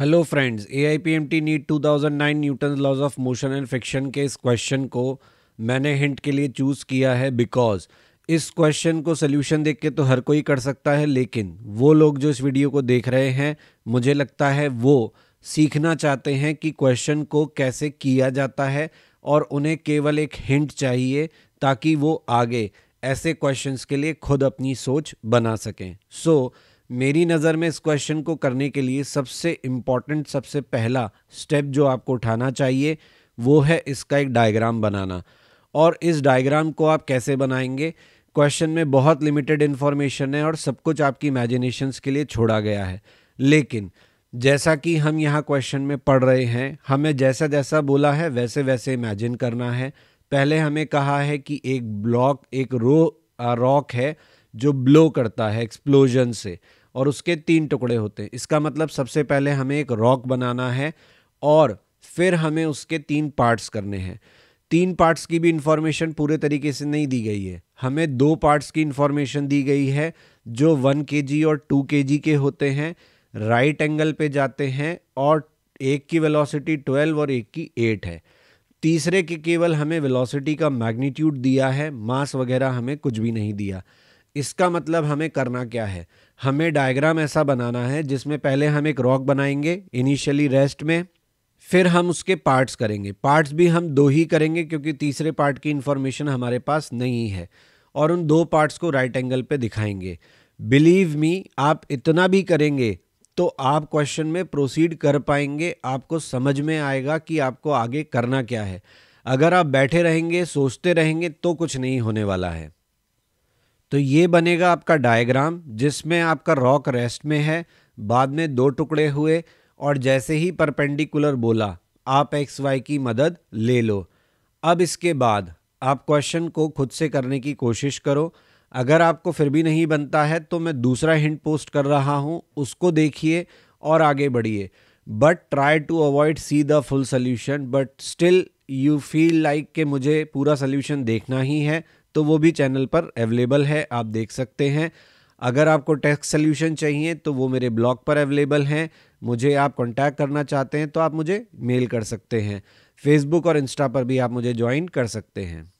hello friends A I P M T NEET two thousand nine Newton laws of motion and friction के इस question को मैंने hint के लिए choose किया है बिकॉज इस क्वेश्चन को सोल्यूशन देख के तो हर कोई कर सकता है लेकिन वो लोग जो इस वीडियो को देख रहे हैं मुझे लगता है वो सीखना चाहते हैं कि क्वेश्चन को कैसे किया जाता है और उन्हें केवल एक हिंट चाहिए ताकि वो आगे ऐसे क्वेश्चंस के लिए खुद अपनी सोच बना सकें सो so, मेरी नज़र में इस क्वेश्चन को करने के लिए सबसे इम्पॉर्टेंट सबसे पहला स्टेप जो आपको उठाना चाहिए वो है इसका एक डायग्राम बनाना और इस डायग्राम को आप कैसे बनाएंगे क्वेश्चन में बहुत लिमिटेड इन्फॉर्मेशन है और सब कुछ आपकी इमेजिनेशंस के लिए छोड़ा गया है लेकिन जैसा कि हम यहाँ क्वेश्चन में पढ़ रहे हैं हमें जैसा जैसा बोला है वैसे वैसे इमेजिन करना है पहले हमें कहा है कि एक ब्लॉक एक रो रॉक है जो ब्लो करता है एक्सप्लोजन से और उसके तीन टुकड़े होते हैं इसका मतलब सबसे पहले हमें एक रॉक बनाना है और फिर हमें उसके तीन पार्ट्स करने हैं तीन पार्ट्स की भी इन्फॉर्मेशन पूरे तरीके से नहीं दी गई है हमें दो पार्ट्स की इन्फॉर्मेशन दी गई है जो वन के और टू के के होते हैं राइट एंगल पे जाते हैं और एक की वेलोसिटी 12 और एक की 8 है तीसरे के केवल हमें वेलोसिटी का मैग्नीट्यूड दिया है मास वगैरह हमें कुछ भी नहीं दिया इसका मतलब हमें करना क्या है हमें डायग्राम ऐसा बनाना है जिसमें पहले हम एक रॉक बनाएंगे इनिशियली रेस्ट में फिर हम उसके पार्ट्स करेंगे पार्ट्स भी हम दो ही करेंगे क्योंकि तीसरे पार्ट की इन्फॉर्मेशन हमारे पास नहीं है और उन दो पार्ट्स को राइट एंगल पे दिखाएंगे बिलीव मी आप इतना भी करेंगे तो आप क्वेश्चन में प्रोसीड कर पाएंगे आपको समझ में आएगा कि आपको आगे करना क्या है अगर आप बैठे रहेंगे सोचते रहेंगे तो कुछ नहीं होने वाला है तो ये बनेगा आपका डायग्राम जिसमें आपका रॉक रेस्ट में है बाद में दो टुकड़े हुए और जैसे ही परपेंडिकुलर बोला आप एक्स वाई की मदद ले लो अब इसके बाद आप क्वेश्चन को खुद से करने की कोशिश करो अगर आपको फिर भी नहीं बनता है तो मैं दूसरा हिंट पोस्ट कर रहा हूँ उसको देखिए और आगे बढ़िए but try to avoid see the full solution but still you feel like कि मुझे पूरा सोल्यूशन देखना ही है तो वो भी चैनल पर अवेलेबल है आप देख सकते हैं अगर आपको टेक्स्ट सोल्यूशन चाहिए तो वो मेरे ब्लॉग पर अवेलेबल हैं मुझे आप कॉन्टैक्ट करना चाहते हैं तो आप मुझे मेल कर सकते हैं फेसबुक और इंस्टा पर भी आप मुझे ज्वाइन कर सकते हैं